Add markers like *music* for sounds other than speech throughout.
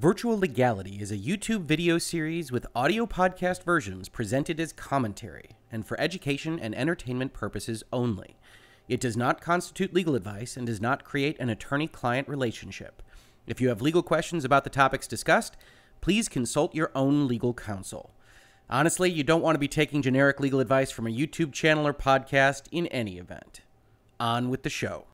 Virtual Legality is a YouTube video series with audio podcast versions presented as commentary and for education and entertainment purposes only. It does not constitute legal advice and does not create an attorney client relationship. If you have legal questions about the topics discussed, please consult your own legal counsel. Honestly, you don't want to be taking generic legal advice from a YouTube channel or podcast in any event. On with the show.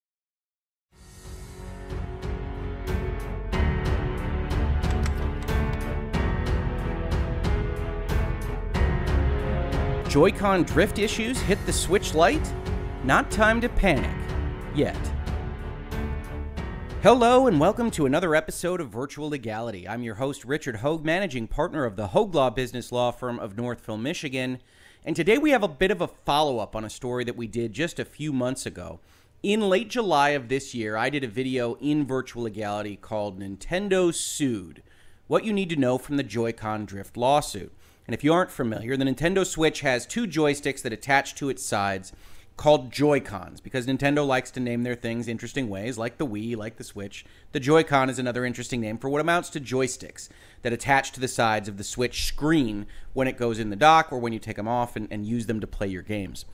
Joy-Con drift issues hit the Switch Lite? Not time to panic. Yet. Hello, and welcome to another episode of Virtual Legality. I'm your host, Richard Hogue, managing partner of the Hogue Law Business Law Firm of Northville, Michigan. And today we have a bit of a follow up on a story that we did just a few months ago. In late July of this year, I did a video in Virtual Legality called Nintendo Sued What You Need to Know from the Joy Con Drift Lawsuit. And if you aren't familiar, the Nintendo Switch has two joysticks that attach to its sides called Joy-Cons because Nintendo likes to name their things interesting ways, like the Wii, like the Switch. The Joy-Con is another interesting name for what amounts to joysticks that attach to the sides of the Switch screen when it goes in the dock or when you take them off and, and use them to play your games.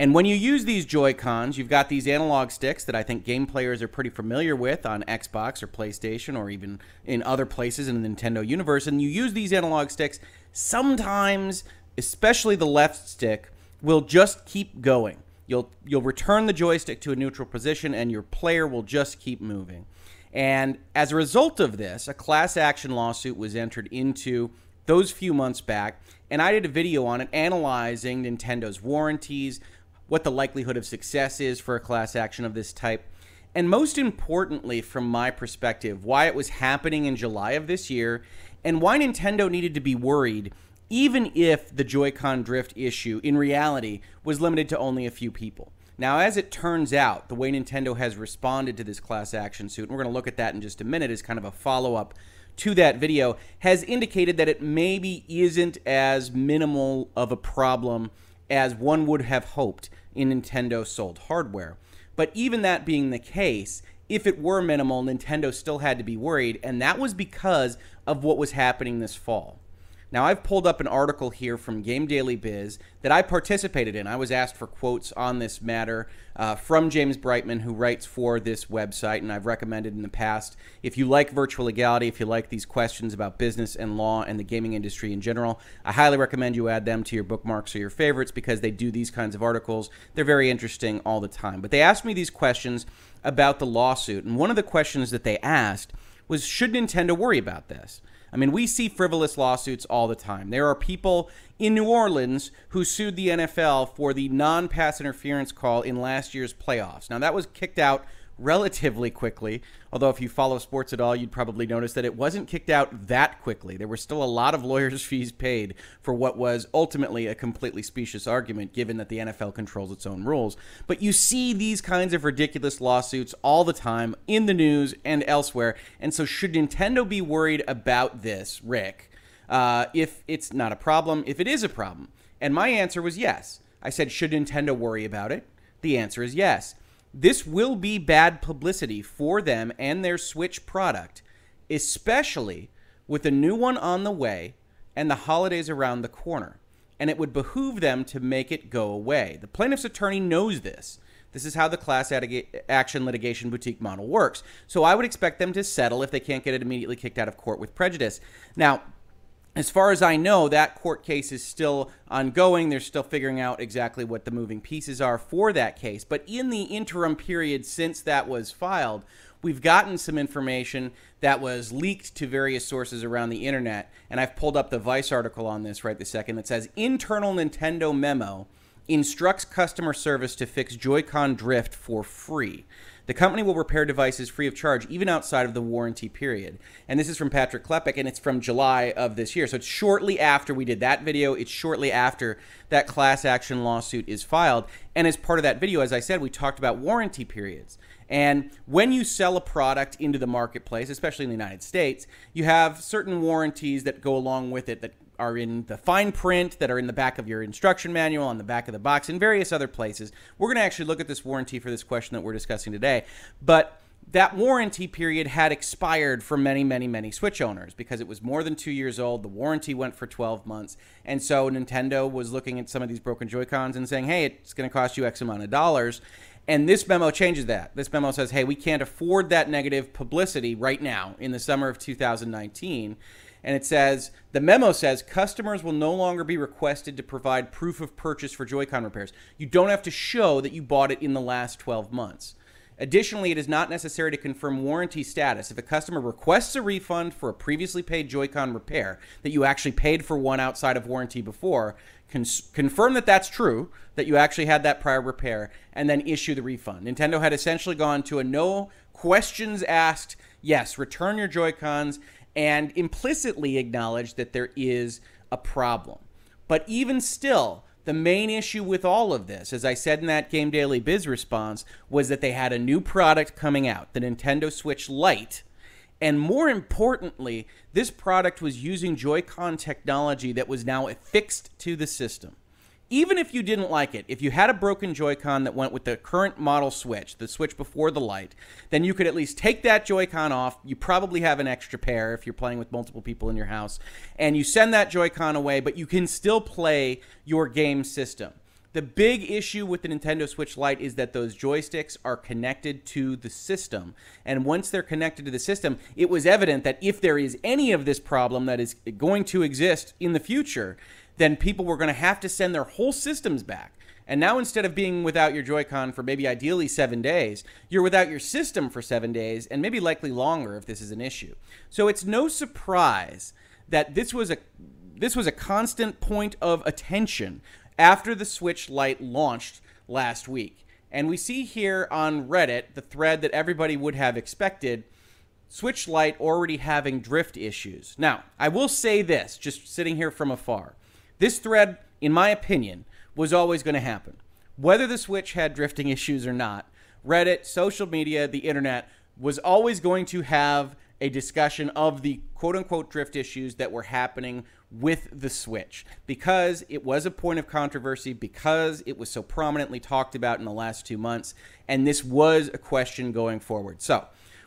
And when you use these Joy-Cons, you've got these analog sticks that I think game players are pretty familiar with on Xbox or PlayStation or even in other places in the Nintendo universe. And you use these analog sticks, sometimes, especially the left stick, will just keep going. You'll, you'll return the joystick to a neutral position and your player will just keep moving. And as a result of this, a class action lawsuit was entered into those few months back, and I did a video on it analyzing Nintendo's warranties, what the likelihood of success is for a class action of this type. And most importantly, from my perspective, why it was happening in July of this year and why Nintendo needed to be worried, even if the Joy Con drift issue in reality was limited to only a few people. Now, as it turns out, the way Nintendo has responded to this class action suit, and we're going to look at that in just a minute as kind of a follow up to that video, has indicated that it maybe isn't as minimal of a problem as one would have hoped in Nintendo sold hardware. But even that being the case, if it were minimal, Nintendo still had to be worried, and that was because of what was happening this fall. Now, I've pulled up an article here from Game Daily Biz that I participated in. I was asked for quotes on this matter uh, from James Brightman, who writes for this website, and I've recommended in the past. If you like virtual legality, if you like these questions about business and law and the gaming industry in general, I highly recommend you add them to your bookmarks or your favorites because they do these kinds of articles. They're very interesting all the time. But they asked me these questions about the lawsuit, and one of the questions that they asked was Should Nintendo worry about this? I mean, we see frivolous lawsuits all the time. There are people in New Orleans who sued the NFL for the non pass interference call in last year's playoffs. Now, that was kicked out relatively quickly. Although, if you follow sports at all, you'd probably notice that it wasn't kicked out that quickly. There were still a lot of lawyers' *laughs* fees paid for what was ultimately a completely specious argument, given that the NFL controls its own rules. But you see these kinds of ridiculous lawsuits all the time in the news and elsewhere. And so, should Nintendo be worried about this, Rick? Uh, if it's not a problem, if it is a problem? And my answer was yes. I said, should Nintendo worry about it? The answer is yes. This will be bad publicity for them and their Switch product, especially with a new one on the way and the holidays around the corner. And it would behoove them to make it go away. The plaintiff's attorney knows this. This is how the class action litigation boutique model works. So I would expect them to settle if they can't get it immediately kicked out of court with prejudice. Now, as far as I know, that court case is still ongoing. They're still figuring out exactly what the moving pieces are for that case. But in the interim period since that was filed, we've gotten some information that was leaked to various sources around the internet. And I've pulled up the Vice article on this right this second that says internal Nintendo memo instructs customer service to fix Joy-Con drift for free. The company will repair devices free of charge, even outside of the warranty period. And this is from Patrick Klepek, and it's from July of this year. So it's shortly after we did that video. It's shortly after that class action lawsuit is filed. And as part of that video, as I said, we talked about warranty periods. And when you sell a product into the marketplace, especially in the United States, you have certain warranties that go along with it that are in the fine print, that are in the back of your instruction manual, on the back of the box, in various other places. We're going to actually look at this warranty for this question that we're discussing today. But that warranty period had expired for many, many, many Switch owners because it was more than two years old. The warranty went for 12 months. And so Nintendo was looking at some of these broken Joy-Cons and saying, hey, it's going to cost you X amount of dollars. And this memo changes that. This memo says, hey, we can't afford that negative publicity right now in the summer of 2019 and it says the memo says customers will no longer be requested to provide proof of purchase for Joy-Con repairs. You don't have to show that you bought it in the last 12 months. Additionally, it is not necessary to confirm warranty status. If a customer requests a refund for a previously paid Joy-Con repair that you actually paid for one outside of warranty before, cons- confirm that that's true, that you actually had that prior repair, and then issue the refund. Nintendo had essentially gone to a no questions asked, yes, return your Joy-Cons and implicitly acknowledge that there is a problem. But even still, the main issue with all of this, as I said in that Game Daily Biz response, was that they had a new product coming out, the Nintendo Switch Lite. And more importantly, this product was using Joy-Con technology that was now affixed to the system even if you didn't like it, if you had a broken Joy-Con that went with the current model Switch, the Switch before the light, then you could at least take that Joy-Con off. You probably have an extra pair if you're playing with multiple people in your house, and you send that Joy-Con away, but you can still play your game system. The big issue with the Nintendo Switch Lite is that those joysticks are connected to the system. And once they're connected to the system, it was evident that if there is any of this problem that is going to exist in the future, then people were going to have to send their whole systems back. And now instead of being without your Joy-Con for maybe ideally seven days, you're without your system for seven days and maybe likely longer if this is an issue. So it's no surprise that this was a this was a constant point of attention after the Switch Lite launched last week. And we see here on Reddit the thread that everybody would have expected Switch Lite already having drift issues. Now, I will say this, just sitting here from afar. This thread, in my opinion, was always going to happen. Whether the Switch had drifting issues or not, Reddit, social media, the internet was always going to have a discussion of the quote unquote drift issues that were happening with the Switch because it was a point of controversy, because it was so prominently talked about in the last two months, and this was a question going forward. So,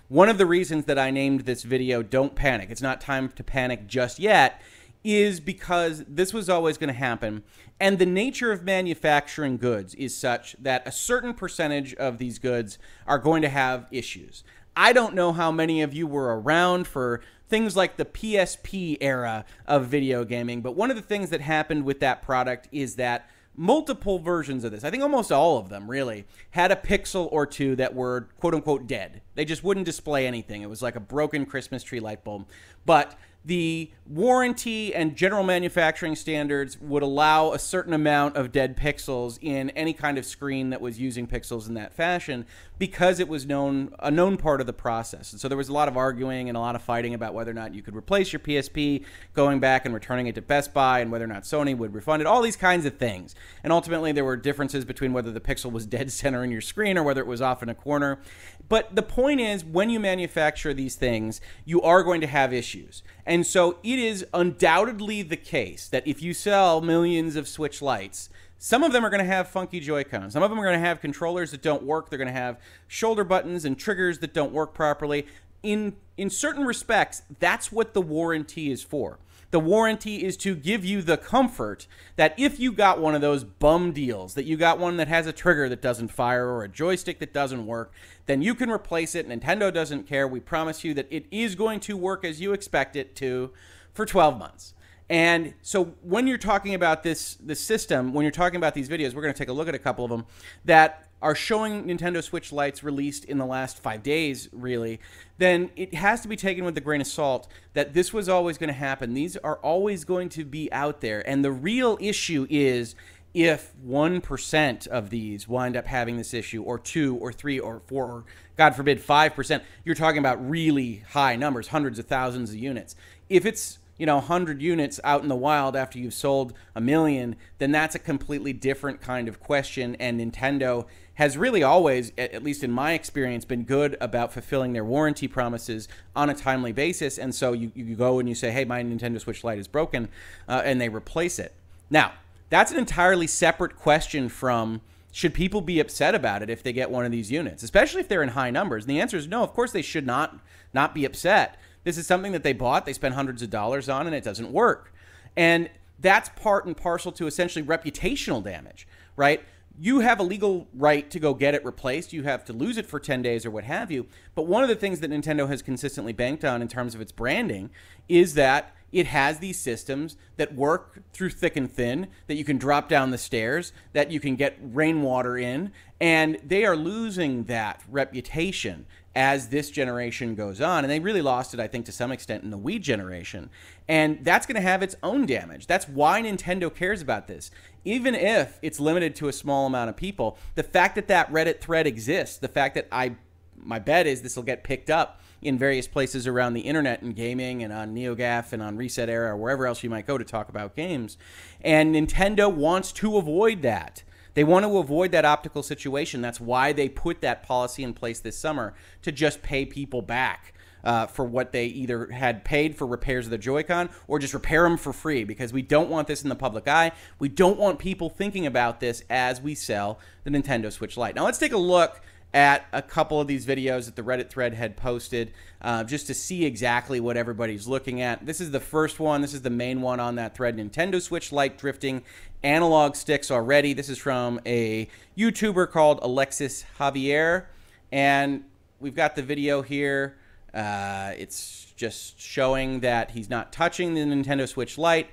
one of the reasons that I named this video Don't Panic, it's not time to panic just yet, is because this was always going to happen. And the nature of manufacturing goods is such that a certain percentage of these goods are going to have issues. I don't know how many of you were around for things like the PSP era of video gaming, but one of the things that happened with that product is that multiple versions of this, I think almost all of them really, had a pixel or two that were quote unquote dead. They just wouldn't display anything. It was like a broken Christmas tree light bulb. But the warranty and general manufacturing standards would allow a certain amount of dead pixels in any kind of screen that was using pixels in that fashion because it was known a known part of the process. And so there was a lot of arguing and a lot of fighting about whether or not you could replace your PSP going back and returning it to Best Buy and whether or not Sony would refund it, all these kinds of things. And ultimately there were differences between whether the pixel was dead *laughs* center in your screen or whether it was off in a corner. But the point is when you manufacture these things, you are going to have issues. And so even it is undoubtedly the case that if you sell millions of Switch lights, some of them are going to have funky Joy-Cons. Some of them are going to have controllers that don't work. They're going to have shoulder buttons and triggers that don't work properly. In in certain respects, that's what the warranty is for. The warranty is to give you the comfort that if you got one of those bum deals, that you got one that has a trigger that doesn't fire or a joystick that doesn't work, then you can replace it. Nintendo doesn't care. We promise you that it is going to work as you expect it to for 12 months. And so when you're talking about this this system, when you're talking about these videos, we're going to take a look at a couple of them that are showing Nintendo Switch lights released in the last 5 days really, then it has to be taken with a grain of salt that this was always going to happen. These are always going to be out there and the real issue is if 1% of these wind up having this issue or 2 or 3 or 4 or god forbid 5%, you're talking about really high numbers, hundreds of thousands of units. If it's you know 100 units out in the wild after you've sold a million then that's a completely different kind of question and nintendo has really always at least in my experience been good about fulfilling their warranty promises on a timely basis and so you, you go and you say hey my nintendo switch lite is broken uh, and they replace it now that's an entirely separate question from should people be upset about it if they get one of these units especially if they're in high numbers and the answer is no of course they should not not be upset this is something that they bought, they spent hundreds of dollars on, and it doesn't work. And that's part and parcel to essentially reputational damage, right? You have a legal right to go get it replaced. You have to lose it for 10 days or what have you. But one of the things that Nintendo has consistently banked on in terms of its branding is that it has these systems that work through thick and thin, that you can drop down the stairs, that you can get rainwater in, and they are losing that reputation as this generation goes on. And they really lost it, I think, to some extent in the Wii generation. And that's going to have its own damage. That's why Nintendo cares about this. Even if it's limited to a small amount of people, the fact that that Reddit thread exists, the fact that I, my bet is this will get picked up in various places around the internet and gaming and on NeoGAF and on Reset Era or wherever else you might go to talk about games. And Nintendo wants to avoid that. They want to avoid that optical situation. That's why they put that policy in place this summer to just pay people back. Uh, for what they either had paid for repairs of the Joy-Con or just repair them for free because we don't want this in the public eye. We don't want people thinking about this as we sell the Nintendo Switch Lite. Now let's take a look at a couple of these videos that the Reddit thread had posted uh, just to see exactly what everybody's looking at. This is the first one. This is the main one on that thread. Nintendo Switch like drifting analog sticks already. This is from a YouTuber called Alexis Javier. And we've got the video here. Uh, it's just showing that he's not touching the Nintendo Switch Lite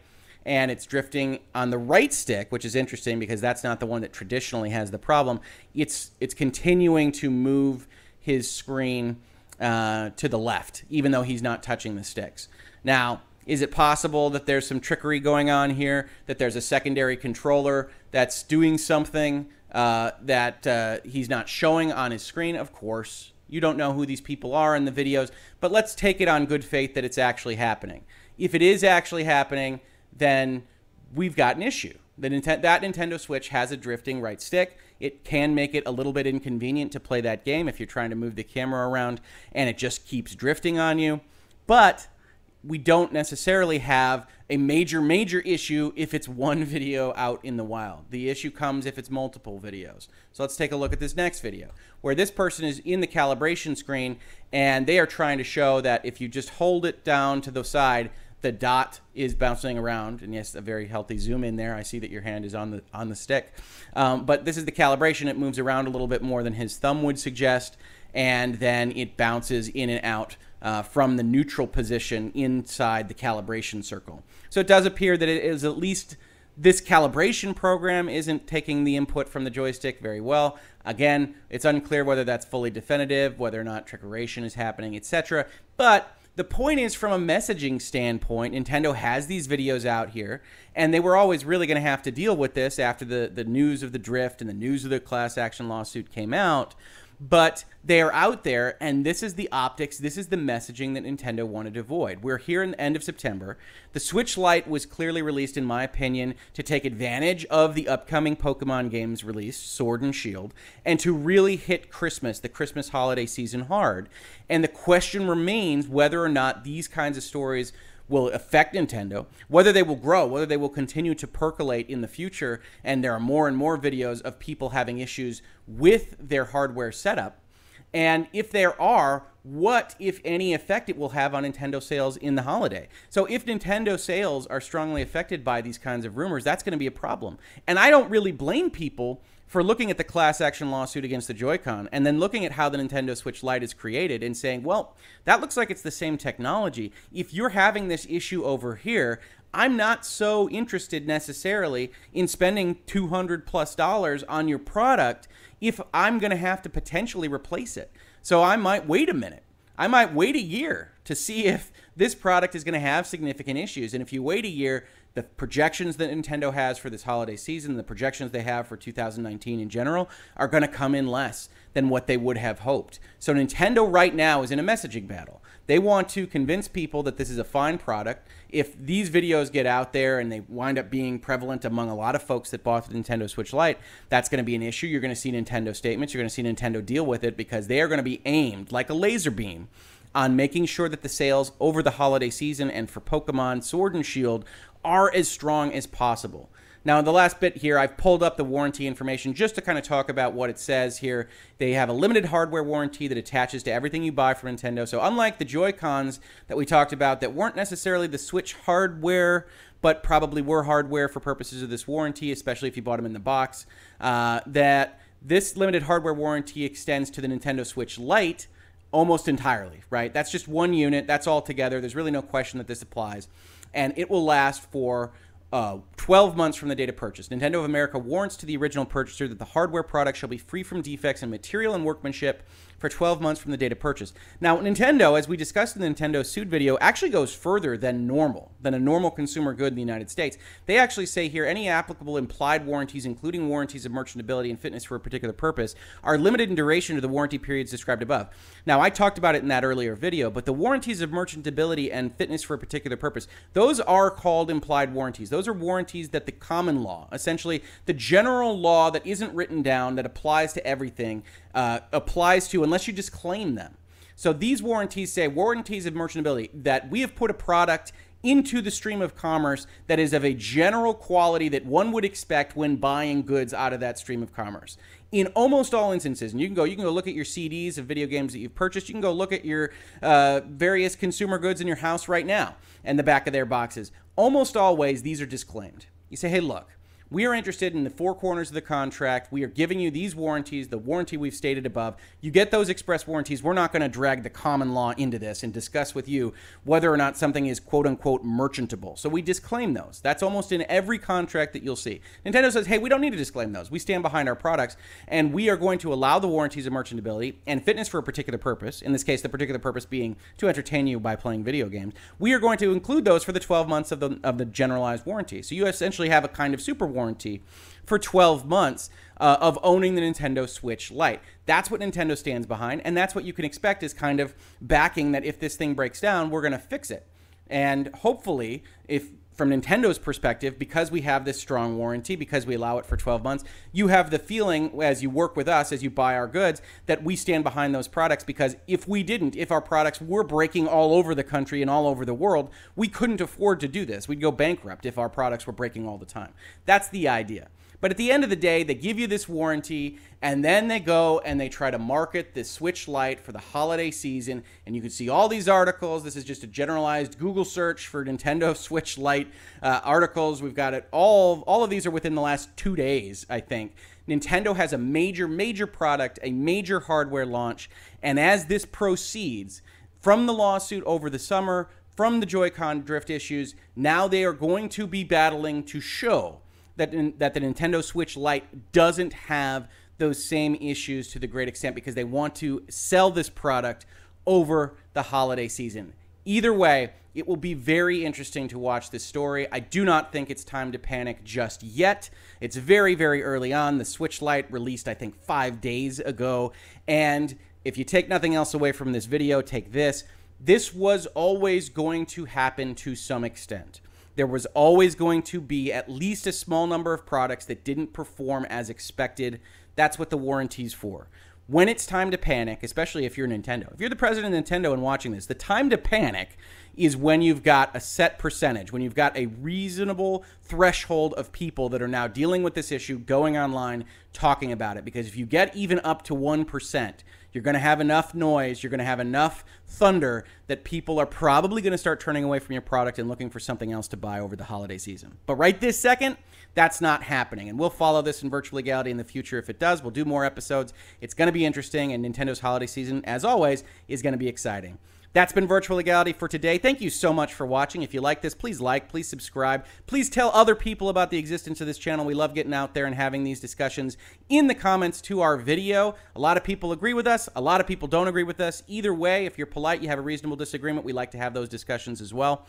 and it's drifting on the right stick, which is interesting because that's not the one that traditionally has the problem. It's it's continuing to move his screen uh, to the left, even though he's not touching the sticks. Now, is it possible that there's some trickery going on here? That there's a secondary controller that's doing something uh, that uh, he's not showing on his screen? Of course. You don't know who these people are in the videos, but let's take it on good faith that it's actually happening. If it is actually happening, then we've got an issue. The that Nintendo Switch has a drifting right stick. It can make it a little bit inconvenient to play that game if you're trying to move the camera around and it just keeps drifting on you. But we don't necessarily have a major, major issue if it's one video out in the wild. The issue comes if it's multiple videos. So let's take a look at this next video where this person is in the calibration screen and they are trying to show that if you just hold it down to the side, the dot is bouncing around, and yes, a very healthy zoom in there. I see that your hand is on the on the stick, um, but this is the calibration. It moves around a little bit more than his thumb would suggest, and then it bounces in and out uh, from the neutral position inside the calibration circle. So it does appear that it is at least this calibration program isn't taking the input from the joystick very well. Again, it's unclear whether that's fully definitive, whether or not trickeration is happening, etc. But the point is, from a messaging standpoint, Nintendo has these videos out here, and they were always really going to have to deal with this after the, the news of the drift and the news of the class action lawsuit came out but they are out there and this is the optics this is the messaging that nintendo wanted to avoid we're here in the end of september the switch lite was clearly released in my opinion to take advantage of the upcoming pokemon games release sword and shield and to really hit christmas the christmas holiday season hard and the question remains whether or not these kinds of stories will affect Nintendo, whether they will grow, whether they will continue to percolate in the future, and there are more and more videos of people having issues with their hardware setup. And if there are, what, if any, effect it will have on Nintendo sales in the holiday? So, if Nintendo sales are strongly affected by these kinds of rumors, that's going to be a problem. And I don't really blame people for looking at the class action lawsuit against the Joy-Con and then looking at how the Nintendo Switch Lite is created and saying, well, that looks like it's the same technology. If you're having this issue over here, I'm not so interested necessarily in spending 200 plus dollars on your product if I'm going to have to potentially replace it. So I might wait a minute. I might wait a year to see if this product is going to have significant issues. And if you wait a year, the projections that Nintendo has for this holiday season, the projections they have for 2019 in general, are going to come in less than what they would have hoped. So Nintendo right now is in a messaging battle. They want to convince people that this is a fine product. If these videos get out there and they wind up being prevalent among a lot of folks that bought the Nintendo Switch Lite, that's going to be an issue. You're going to see Nintendo statements. You're going to see Nintendo deal with it because they are going to be aimed like a laser beam on making sure that the sales over the holiday season and for Pokemon Sword and Shield are as strong as possible. Now, in the last bit here, I've pulled up the warranty information just to kind of talk about what it says here. They have a limited hardware warranty that attaches to everything you buy from Nintendo. So, unlike the Joy-Cons that we talked about that weren't necessarily the Switch hardware, but probably were hardware for purposes of this warranty, especially if you bought them in the box, uh, that this limited hardware warranty extends to the Nintendo Switch Lite almost entirely, right? That's just one unit. That's all together. There's really no question that this applies. And it will last for uh, 12 months from the date of purchase. Nintendo of America warrants to the original purchaser that the hardware product shall be free from defects in material and workmanship for 12 months from the date of purchase. Now, Nintendo, as we discussed in the Nintendo suit video, actually goes further than normal, than a normal consumer good in the United States. They actually say here any applicable implied warranties, including warranties of merchantability and fitness for a particular purpose, are limited in duration to the warranty periods described above. Now, I talked about it in that earlier video, but the warranties of merchantability and fitness for a particular purpose, those are called implied warranties. Those are warranties that the common law, essentially the general law that isn't written down, that applies to everything, uh, applies to unless you just claim them. So these warranties say warranties of merchantability that we have put a product into the stream of commerce that is of a general quality that one would expect when buying goods out of that stream of commerce. In almost all instances, and you can go, you can go look at your CDs of video games that you've purchased. You can go look at your uh, various consumer goods in your house right now and the back of their boxes. Almost always, these are disclaimed. You say, hey, look, we are interested in the four corners of the contract. We are giving you these warranties, the warranty we've stated above. You get those express warranties. We're not going to drag the common law into this and discuss with you whether or not something is quote unquote merchantable. So we disclaim those. That's almost in every contract that you'll see. Nintendo says, hey, we don't need to disclaim those. We stand behind our products and we are going to allow the warranties of merchantability and fitness for a particular purpose. In this case, the particular purpose being to entertain you by playing video games. We are going to include those for the 12 months of the, of the generalized warranty. So you essentially have a kind of super warranty warranty for 12 months uh, of owning the Nintendo Switch Lite. That's what Nintendo stands behind, and that's what you can expect is kind of backing that if this thing breaks down, we're going to fix it. And hopefully, if from Nintendo's perspective, because we have this strong warranty, because we allow it for 12 months, you have the feeling as you work with us, as you buy our goods, that we stand behind those products. Because if we didn't, if our products were breaking all over the country and all over the world, we couldn't afford to do this. We'd go bankrupt if our products were breaking all the time. That's the idea. But at the end of the day, they give you this warranty and then they go and they try to market this Switch Lite for the holiday season. And you can see all these articles. This is just a generalized Google search for Nintendo *laughs* Switch Lite uh, articles. We've got it all. All of these are within the last two days, I think. Nintendo has a major, major product, a major hardware launch. And as this proceeds from the lawsuit over the summer, from the Joy-Con drift issues, now they are going to be battling to show that that the Nintendo Switch Lite doesn't have those same issues to the great extent because they want to sell this product over the holiday season. Either way, it will be very interesting to watch this story. I do not think it's time to panic just yet. It's very, very early on. The Switch Lite released, I think, five days ago. And if you take nothing else away from this video, take this. This was always going to happen to some extent there was always going to be at least a small number of products that didn't perform as expected. That's what the warranty's for. When it's time to panic, especially if you're Nintendo, if you're the president of Nintendo and watching this, the time to panic is when you've got a set percentage, when you've got a reasonable threshold of people that are now dealing with this issue, going online, talking about it. Because if you get even up to 1%, you're going to have enough noise, you're going to have enough thunder that people are probably going to start turning away from your product and looking for something else to buy over the holiday season. But right this second, that's not happening. And we'll follow this in virtual legality in the future if it does. We'll do more episodes. It's going to be interesting, and Nintendo's holiday season, as always, is going to be exciting. That's been Virtual Legality for today. Thank you so much for watching. If you like this, please like, please subscribe, please tell other people about the existence of this channel. We love getting out there and having these discussions in the comments to our video. A lot of people agree with us, a lot of people don't agree with us. Either way, if you're polite, you have a reasonable disagreement, we like to have those discussions as well.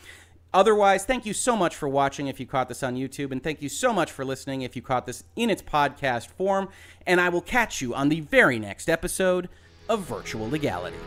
Otherwise, thank you so much for watching if you caught this on YouTube, and thank you so much for listening if you caught this in its podcast form. And I will catch you on the very next episode of Virtual Legality.